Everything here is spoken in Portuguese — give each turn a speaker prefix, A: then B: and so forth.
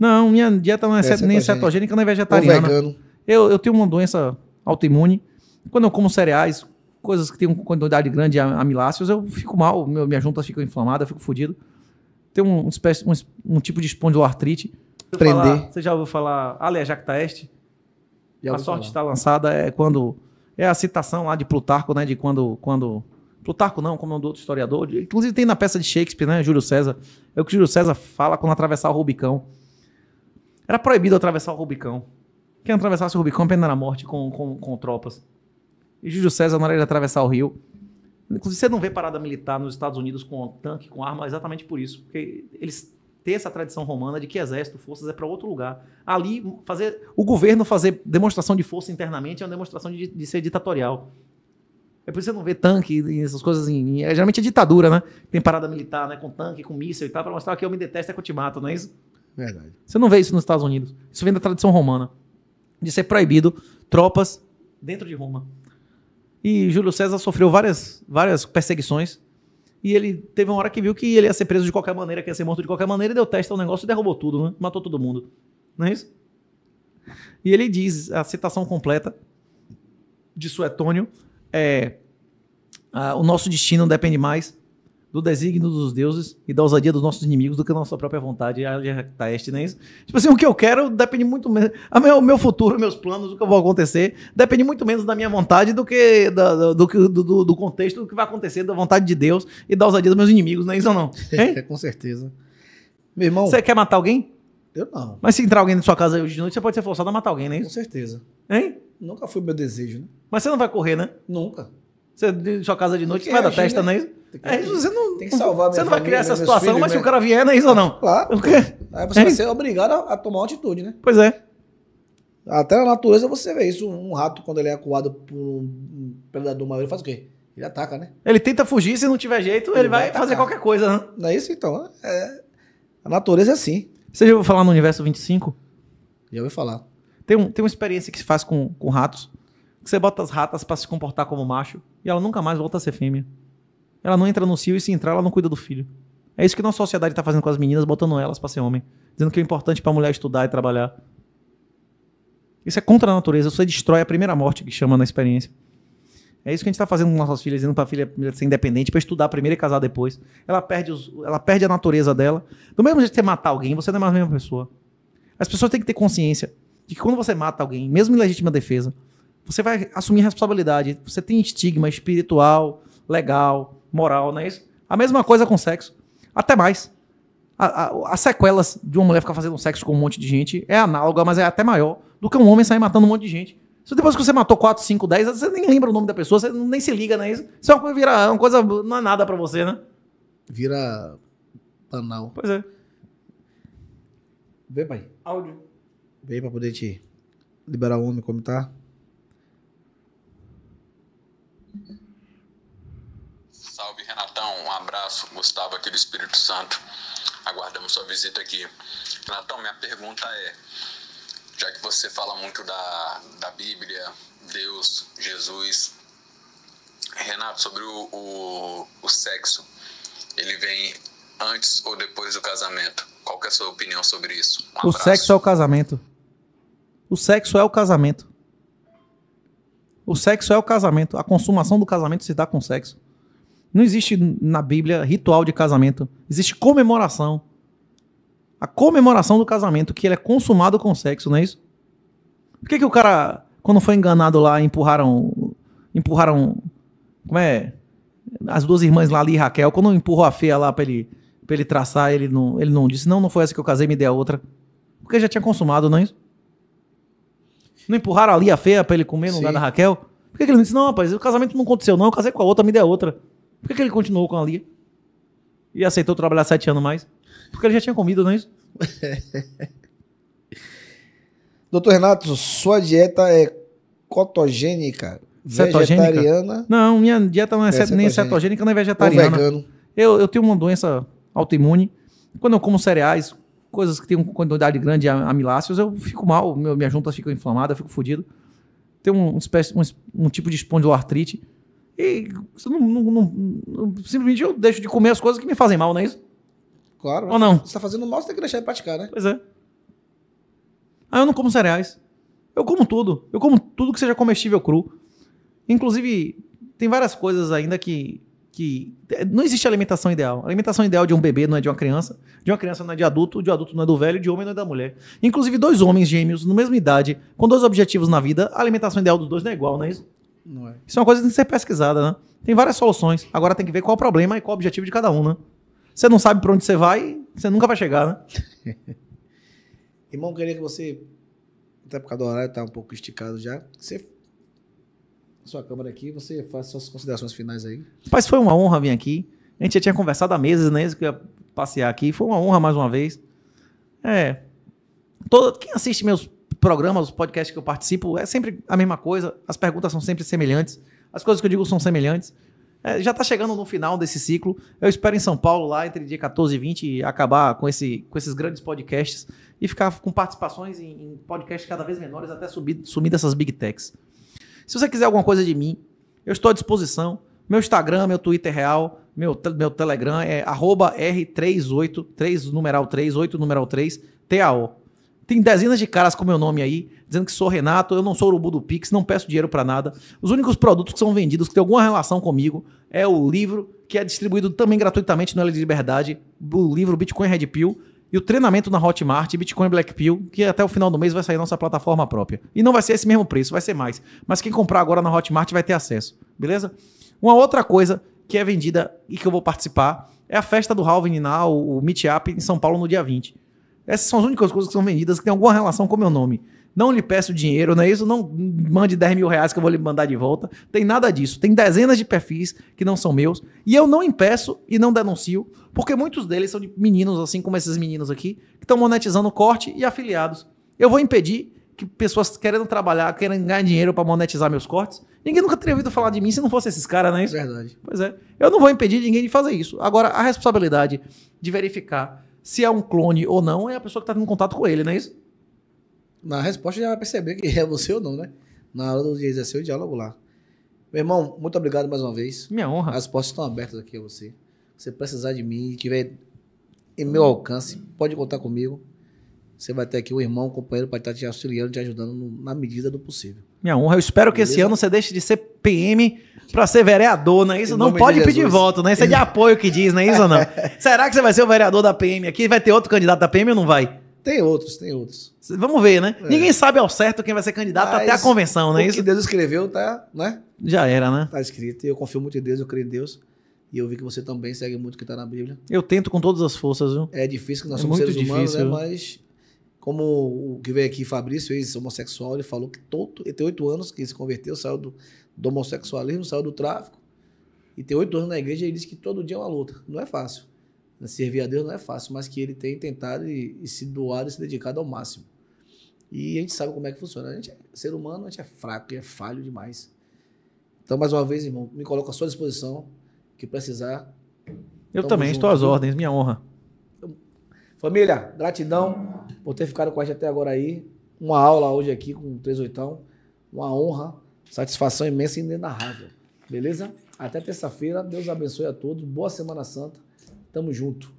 A: Não, minha dieta não é, é nem cetogênica, nem vegetariana. Ou vegano. Eu, eu tenho uma doença autoimune. Quando eu como cereais, coisas que têm uma quantidade grande de amiláceos, eu fico mal, meu, minhas juntas ficam inflamadas, eu fico fodido. Tem um, espécie, um, um, tipo de espondiloartrite. Prender. Falar, você já ouviu falar Alea Já a sorte está lançada é quando é a citação lá de Plutarco, né, de quando quando Plutarco não, como é um do outro historiador, inclusive tem na peça de Shakespeare, né, Júlio César. É o que Júlio César fala quando atravessar o Rubicão. Era proibido atravessar o Rubicão. Quem atravessasse o Rubicão, pena na morte com, com, com tropas. E Júlio César, na hora de atravessar o rio. Inclusive, você não vê parada militar nos Estados Unidos com tanque, com arma, exatamente por isso. Porque eles têm essa tradição romana de que exército, forças é para outro lugar. Ali, fazer o governo fazer demonstração de força internamente é uma demonstração de, de ser ditatorial. É por isso que você não vê tanque e essas coisas. Em, é, geralmente é ditadura, né? Tem parada militar, né? Com tanque, com míssil e tal, para mostrar que eu me detesto é que eu te mato, não é isso? Verdade. Você não vê isso nos Estados Unidos. Isso vem da tradição romana. De ser proibido tropas dentro de Roma. E Júlio César sofreu várias, várias perseguições. E ele teve uma hora que viu que ele ia ser preso de qualquer maneira, que ia ser morto de qualquer maneira, e deu teste ao negócio e derrubou tudo, né? Matou todo mundo. Não é isso? E ele diz, a citação completa de Suetônio é: ah, o nosso destino depende mais do desígnio dos deuses e da ousadia dos nossos inimigos do que a nossa própria vontade. Tá este, não é isso? Tipo assim, o que eu quero depende muito menos. O meu, futuro, meus planos, o que eu vou acontecer, depende muito menos da minha vontade do que da, do, do, do, contexto do que vai acontecer, da vontade de Deus e da ousadia dos meus inimigos, não é isso ou não? É, com certeza. Meu irmão. Você quer matar alguém? Eu não. Mas se entrar alguém na sua casa hoje de noite, você pode ser forçado a matar alguém, né, isso? Com certeza. Hein? Nunca foi meu desejo, né? Mas você não vai correr, né? Nunca. Você de sua casa de noite, você vai é dar testa, não é né, isso? Tem que, é, você não, tem que salvar Você não vai criar essa situação, mas se o cara vier, não é isso ou não? Claro. O Aí você é. vai ser obrigado
B: a, a tomar uma atitude, né? Pois é. Até na natureza você vê isso. Um rato, quando ele é acuado por um predador maior, ele faz o quê? Ele ataca, né?
A: Ele tenta fugir, se não tiver jeito, ele, ele vai, vai fazer qualquer coisa, né? Não é isso, então. É... A natureza é assim. Você já ouviu falar no Universo 25? Já ouvi falar. Tem, um, tem uma experiência que se faz com, com ratos, que você bota as ratas para se comportar como macho, e ela nunca mais volta a ser fêmea. Ela não entra no cio e se entrar, ela não cuida do filho. É isso que nossa sociedade está fazendo com as meninas, botando elas para ser homem. Dizendo que é importante para a mulher estudar e trabalhar. Isso é contra a natureza. Você destrói a primeira morte que chama na experiência. É isso que a gente está fazendo com nossas filhas, dizendo para a filha ser independente, para estudar primeiro e casar depois. Ela perde, os, ela perde a natureza dela. Do mesmo jeito que você matar alguém, você não é mais a mesma pessoa. As pessoas têm que ter consciência de que quando você mata alguém, mesmo em legítima defesa, você vai assumir responsabilidade. Você tem estigma espiritual, legal, moral, não é isso? A mesma coisa com sexo. Até mais. as sequelas de uma mulher ficar fazendo sexo com um monte de gente é análoga, mas é até maior do que um homem sair matando um monte de gente. Se depois que você matou 4, 5, 10, você nem lembra o nome da pessoa, você nem se liga, né? Isso, isso é uma coisa, vira, uma coisa não é nada para você, né?
B: Vira banal. Pois é. Vê, pai. Áudio. Vem pra poder te liberar o homem como tá.
A: abraço, Gustavo, aqui do Espírito Santo. Aguardamos sua visita aqui. Renatão, minha pergunta é: já que você fala muito da, da Bíblia, Deus, Jesus, Renato, sobre o, o, o sexo, ele vem antes ou depois do casamento? Qual que é a sua opinião sobre isso? Um o sexo é o casamento. O sexo é o casamento. O sexo é o casamento. A consumação do casamento se dá com o sexo. Não existe na Bíblia ritual de casamento, existe comemoração. A comemoração do casamento, que ele é consumado com sexo, não é isso? Por que, que o cara, quando foi enganado lá, empurraram. Empurraram. Como é? As duas irmãs lá ali e Raquel, quando empurrou a feia lá pra ele, pra ele traçar, ele não, ele não disse, não, não foi essa que eu casei, me dê a outra. Porque já tinha consumado, não é isso? Não empurraram ali a feia pra ele comer no Sim. lugar da Raquel? Por que, que ele não disse, não, rapaz, o casamento não aconteceu, não, eu casei com a outra, me dê a outra. Por que, que ele continuou com a Lia? E aceitou trabalhar sete anos mais? Porque ele já tinha comido, não é isso?
B: Doutor Renato, sua dieta é cotogênica, cetogênica? vegetariana?
A: Não, minha dieta não é, é cet... nem cetogênica, nem vegetariana. Eu, eu tenho uma doença autoimune. Quando eu como cereais, coisas que têm uma quantidade grande de amiláceos, eu fico mal, meu, minhas juntas ficam inflamadas, eu fico fodido. Tem um, um, um tipo de espondiloartrite e não, não, não, simplesmente eu deixo de comer as coisas que me fazem mal, não é isso? Claro. Ou não? Você tá fazendo mal, você tem que deixar de praticar, né? Pois é. Ah, eu não como cereais. Eu como tudo. Eu como tudo que seja comestível cru. Inclusive, tem várias coisas ainda que. que é, não existe alimentação ideal. A alimentação ideal de um bebê não é de uma criança. De uma criança não é de adulto. De adulto não é do velho. De homem não é da mulher. Inclusive, dois homens gêmeos, na mesma idade, com dois objetivos na vida, a alimentação ideal dos dois não é igual, não é isso? É. Isso é uma coisa que tem que ser pesquisada, né? Tem várias soluções. Agora tem que ver qual é o problema e qual é o objetivo de cada um, né? Você não sabe para onde você vai, você nunca vai chegar,
B: né? Irmão, queria que você, até por causa do horário, tá um pouco esticado já, você sua câmera aqui, você faça suas considerações finais aí.
A: Mas foi uma honra vir aqui. A gente já tinha conversado há meses, né? Que eu ia passear aqui. Foi uma honra mais uma vez. É. Todo, quem assiste meus programas, os podcasts que eu participo, é sempre a mesma coisa, as perguntas são sempre semelhantes, as coisas que eu digo são semelhantes. É, já está chegando no final desse ciclo. Eu espero em São Paulo, lá entre dia 14 e 20, acabar com, esse, com esses grandes podcasts e ficar com participações em, em podcasts cada vez menores até subir, sumir dessas big techs. Se você quiser alguma coisa de mim, eu estou à disposição. Meu Instagram, meu Twitter real, meu, meu Telegram é arroba R38, 3, numeral 3, 8, numeral 3, TAO. Tem dezenas de caras com meu nome aí, dizendo que sou Renato, eu não sou urubu do Pix, não peço dinheiro para nada. Os únicos produtos que são vendidos que têm alguma relação comigo é o livro, que é distribuído também gratuitamente no L de Liberdade, o livro Bitcoin Red Pill, e o treinamento na Hotmart, Bitcoin Black Pill, que até o final do mês vai sair nossa plataforma própria. E não vai ser esse mesmo preço, vai ser mais. Mas quem comprar agora na Hotmart vai ter acesso, beleza? Uma outra coisa que é vendida e que eu vou participar é a festa do Halvin na o Meetup em São Paulo no dia 20. Essas são as únicas coisas que são vendidas que têm alguma relação com o meu nome. Não lhe peço dinheiro, não é isso? Não mande 10 mil reais que eu vou lhe mandar de volta. Tem nada disso. Tem dezenas de perfis que não são meus. E eu não impeço e não denuncio, porque muitos deles são de meninos, assim como esses meninos aqui, que estão monetizando corte e afiliados. Eu vou impedir que pessoas querendo trabalhar, querendo ganhar dinheiro para monetizar meus cortes. Ninguém nunca teria ouvido falar de mim se não fosse esses caras, não é isso? Verdade. Pois é. Eu não vou impedir ninguém de fazer isso. Agora, a responsabilidade de verificar se é um clone ou não, é a pessoa que está tendo contato com ele, não é isso?
B: Na resposta já vai perceber que é você ou não, né? Na hora do exercer o diálogo lá. Meu irmão, muito obrigado mais uma vez. Minha honra. As portas estão abertas aqui a você. Se você precisar de mim, tiver em meu alcance, pode contar comigo. Você vai ter aqui um irmão, um companheiro para estar te auxiliando, te ajudando no, na medida do possível.
A: Minha honra, eu espero Beleza? que esse ano você deixe de ser PM para ser vereador, não é isso? Não pode pedir voto, né? Isso é de apoio que diz, não é isso ou não? Será que você vai ser o vereador da PM aqui? Vai ter outro candidato da PM ou não vai? Tem outros, tem outros. Vamos ver, né? É. Ninguém sabe ao certo quem vai ser candidato Mas até a convenção, não é o isso? que Deus
B: escreveu tá, né? Já era, né? Tá escrito. E eu confio muito em Deus, eu creio em Deus. E eu vi que você também segue muito o que está na Bíblia.
A: Eu tento com todas as forças, viu? É difícil que nós é somos seres difícil. humanos, né?
B: Mas como o que veio aqui, Fabrício, ex-homossexual, ele falou que todo, ele tem oito anos que se converteu, saiu do, do homossexualismo, saiu do tráfico. E tem oito anos na igreja e ele disse que todo dia é uma luta. Não é fácil. Servir a Deus não é fácil, mas que ele tem tentado e, e se doado e se dedicado ao máximo. E a gente sabe como é que funciona. A gente é ser humano, a gente é fraco e é falho demais. Então, mais uma vez, irmão, me coloco à sua disposição, que precisar. Eu também junto. estou às ordens, minha honra. Família, gratidão por ter ficado com a gente até agora aí. Uma aula hoje aqui com o 38. Uma honra, satisfação imensa e inenarrável. Beleza? Até terça-feira. Deus abençoe a todos. Boa Semana Santa. Tamo junto.